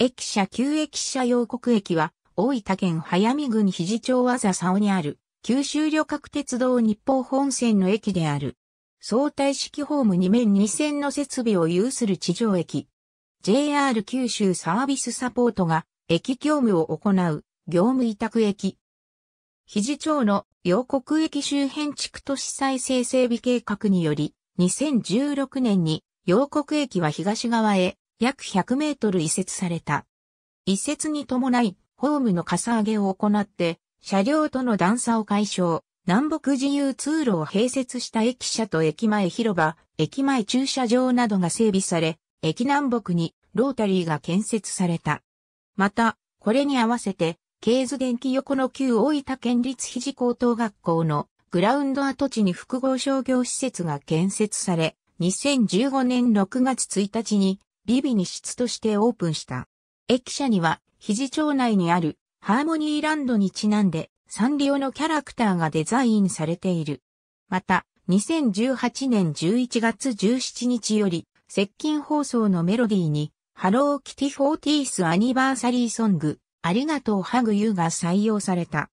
駅舎旧駅舎洋国駅は、大分県早見郡肘町和佐にある、九州旅客鉄道日報本線の駅である。相対式ホーム2面2線の設備を有する地上駅。JR 九州サービスサポートが、駅業務を行う、業務委託駅。肘町の洋国駅周辺地区都市再生整備計画により、2016年に洋国駅は東側へ約100メートル移設された。移設に伴い、ホームのかさ上げを行って、車両との段差を解消、南北自由通路を併設した駅舎と駅前広場、駅前駐車場などが整備され、駅南北にロータリーが建設された。また、これに合わせて、経図電気横の旧大分県立肘高等学校のグラウンド跡地に複合商業施設が建設され、2015年6月1日にビビに室としてオープンした。駅舎には、肘町内にあるハーモニーランドにちなんで、サンリオのキャラクターがデザインされている。また、2018年11月17日より、接近放送のメロディーに、ハローキティフォーティースアニバーサリーソング、ありがとうハグユーが採用された。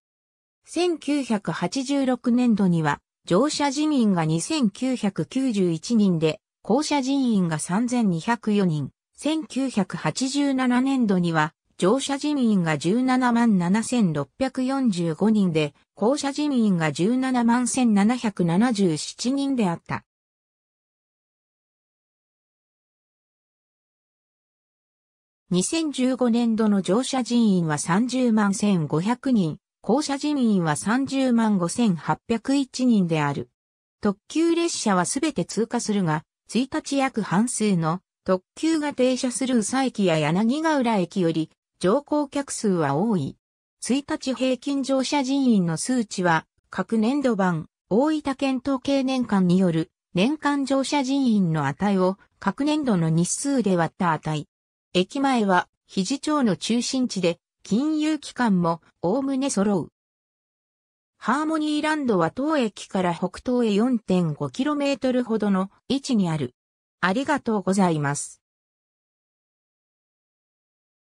1986年度には、乗車自民が2991人で、校舎人員が3204人、1987年度には乗車人員が17万7645人で、校舎人員が17万1777人であった。2015年度の乗車人員は30万1500人、校舎人員は30万5801人である。特急列車はすべて通過するが、1日約半数の特急が停車する宇佐駅や柳ヶ浦駅より乗降客数は多い。1日平均乗車人員の数値は各年度版大分県統計年間による年間乗車人員の値を各年度の日数で割った値。駅前は、肘町の中心地で、金融機関も、おおむね揃う。ハーモニーランドは当駅から北東へ 4.5km ほどの位置にある。ありがとうございます。